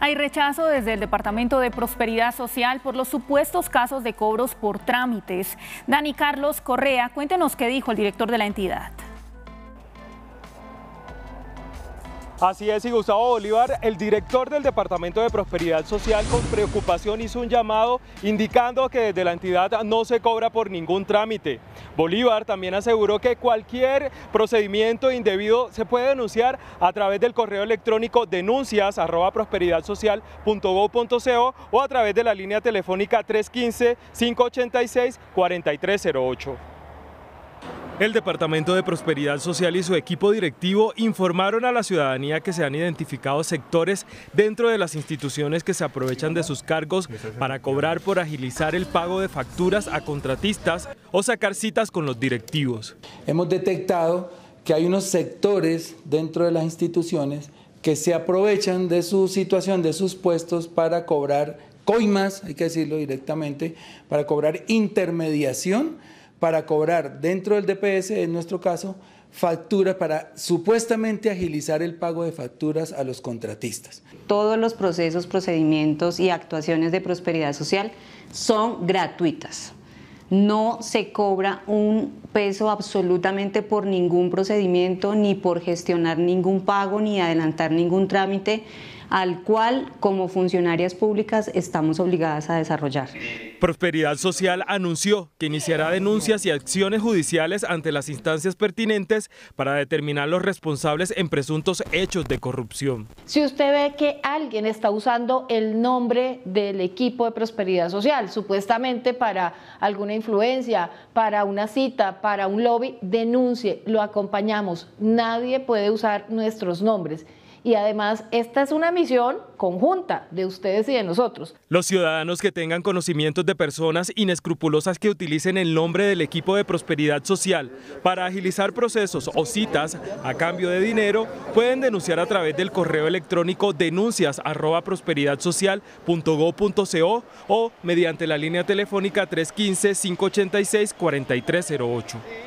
Hay rechazo desde el Departamento de Prosperidad Social por los supuestos casos de cobros por trámites. Dani Carlos Correa, cuéntenos qué dijo el director de la entidad. Así es, y Gustavo Bolívar, el director del Departamento de Prosperidad Social, con preocupación hizo un llamado indicando que desde la entidad no se cobra por ningún trámite. Bolívar también aseguró que cualquier procedimiento indebido se puede denunciar a través del correo electrónico denuncias o a través de la línea telefónica 315-586-4308. El Departamento de Prosperidad Social y su equipo directivo informaron a la ciudadanía que se han identificado sectores dentro de las instituciones que se aprovechan de sus cargos para cobrar por agilizar el pago de facturas a contratistas o sacar citas con los directivos. Hemos detectado que hay unos sectores dentro de las instituciones que se aprovechan de su situación, de sus puestos para cobrar coimas, hay que decirlo directamente, para cobrar intermediación para cobrar dentro del DPS, en nuestro caso, factura para supuestamente agilizar el pago de facturas a los contratistas. Todos los procesos, procedimientos y actuaciones de prosperidad social son gratuitas. No se cobra un peso absolutamente por ningún procedimiento, ni por gestionar ningún pago, ni adelantar ningún trámite, al cual como funcionarias públicas estamos obligadas a desarrollar. Prosperidad Social anunció que iniciará denuncias y acciones judiciales ante las instancias pertinentes para determinar los responsables en presuntos hechos de corrupción. Si usted ve que alguien está usando el nombre del equipo de Prosperidad Social, supuestamente para alguna influencia, para una cita, para un lobby, denuncie, lo acompañamos. Nadie puede usar nuestros nombres y además esta es una misión conjunta de ustedes y de nosotros. Los ciudadanos que tengan conocimientos de personas inescrupulosas que utilicen el nombre del equipo de prosperidad social para agilizar procesos o citas a cambio de dinero pueden denunciar a través del correo electrónico denuncias arroba .co o mediante la línea telefónica 315 586 4308.